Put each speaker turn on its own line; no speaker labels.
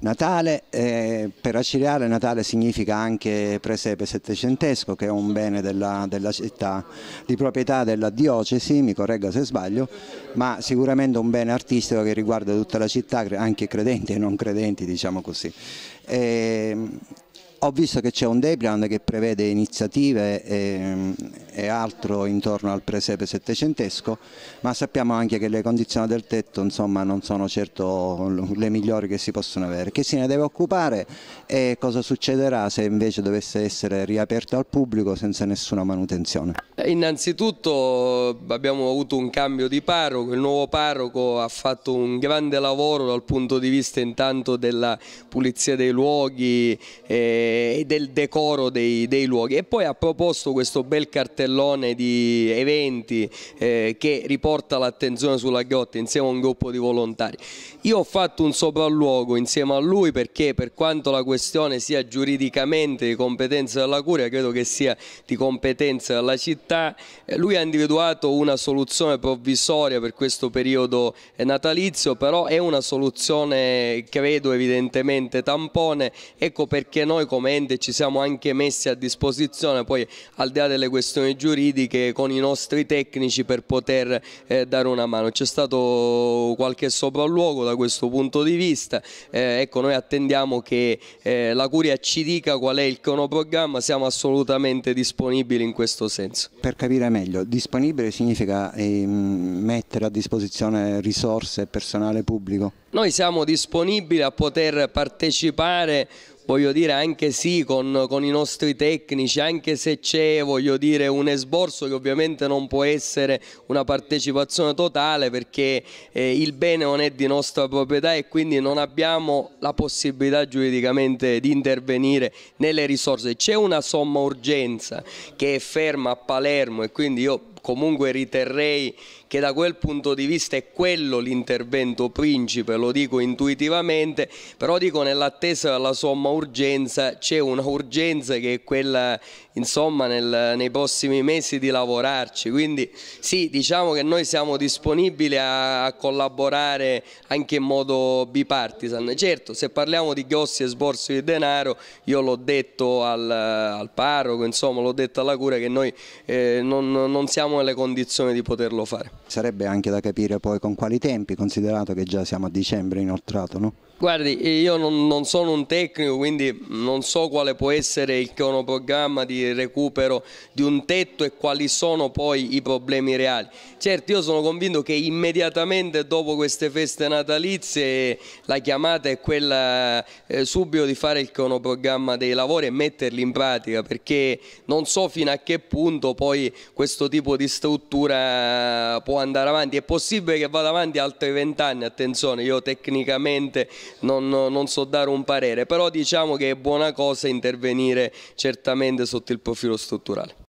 Natale, eh, per
Acireale Natale significa anche presepe settecentesco che è un bene della, della, città, di proprietà della diocesi, mi corregga se sbaglio, ma sicuramente un bene artistico che riguarda tutta la città, anche credenti e non credenti diciamo così. E, ehm, ho visto che c'è un Dayplan che prevede iniziative e, e, altro intorno al presepe settecentesco, ma sappiamo anche che le condizioni del tetto insomma, non sono certo le migliori che si possono avere. Chi se ne deve occupare e cosa succederà se invece dovesse essere riaperto al pubblico senza nessuna manutenzione?
Eh, innanzitutto abbiamo avuto un cambio di parroco, il nuovo parroco ha fatto un grande lavoro dal punto di vista intanto della pulizia dei luoghi. E e del decoro dei, dei, luoghi e poi ha proposto questo bel cartellone di eventi eh, che riporta l'attenzione sulla Ghiotta insieme a un gruppo di volontari. Io ho fatto un sopralluogo insieme a lui perché per quanto la questione sia giuridicamente di competenza della Curia, credo che sia di competenza della città, eh, lui ha individuato una soluzione provvisoria per questo periodo eh, natalizio, però è una soluzione credo evidentemente tampone, ecco perché noi come argomenti e ci siamo anche messi a disposizione poi al di là delle questioni giuridiche con i nostri tecnici per poter eh, dare una mano. C'è stato qualche sopralluogo da questo punto di vista, eh, ecco noi attendiamo che eh, la Curia ci dica qual è il cronoprogramma, siamo assolutamente disponibili in questo senso.
Per capire meglio, disponibile significa ehm, mettere a disposizione risorse e personale pubblico?
Noi siamo disponibili a poter partecipare voglio dire anche sì con, con, i nostri tecnici, anche se c'è voglio dire un esborso che ovviamente non può essere una partecipazione totale perché eh, il bene non è di nostra proprietà e quindi non abbiamo la possibilità giuridicamente di intervenire nelle risorse. C'è una somma urgenza che è ferma a Palermo e quindi io comunque riterrei che da quel punto di vista è quello l'intervento principe, lo dico intuitivamente, però dico nell'attesa della somma urgenza c'è un'urgenza che è quella insomma nel, nei prossimi mesi di lavorarci, quindi sì diciamo che noi siamo disponibili a, a collaborare anche in modo bipartisan, certo se parliamo di grossi esborsi di denaro io l'ho detto al, al parroco, insomma l'ho detto alla cura che noi eh, non, non siamo siamo nelle condizioni di poterlo fare.
Sarebbe anche da capire poi con quali tempi, considerato che già siamo a dicembre inoltrato, no?
Guardi, io non, non, sono un tecnico, quindi non so quale può essere il cronoprogramma di recupero di un tetto e quali sono poi i problemi reali. Certo, io sono convinto che immediatamente dopo queste feste natalizie la chiamata è quella eh, subito di fare il cronoprogramma dei lavori e metterli in pratica, perché non so fino a che punto poi questo tipo di di struttura può andare avanti, è possibile che vada avanti altri vent'anni, attenzione io tecnicamente non, non, so dare un parere, però diciamo che è buona cosa intervenire certamente sotto il profilo strutturale.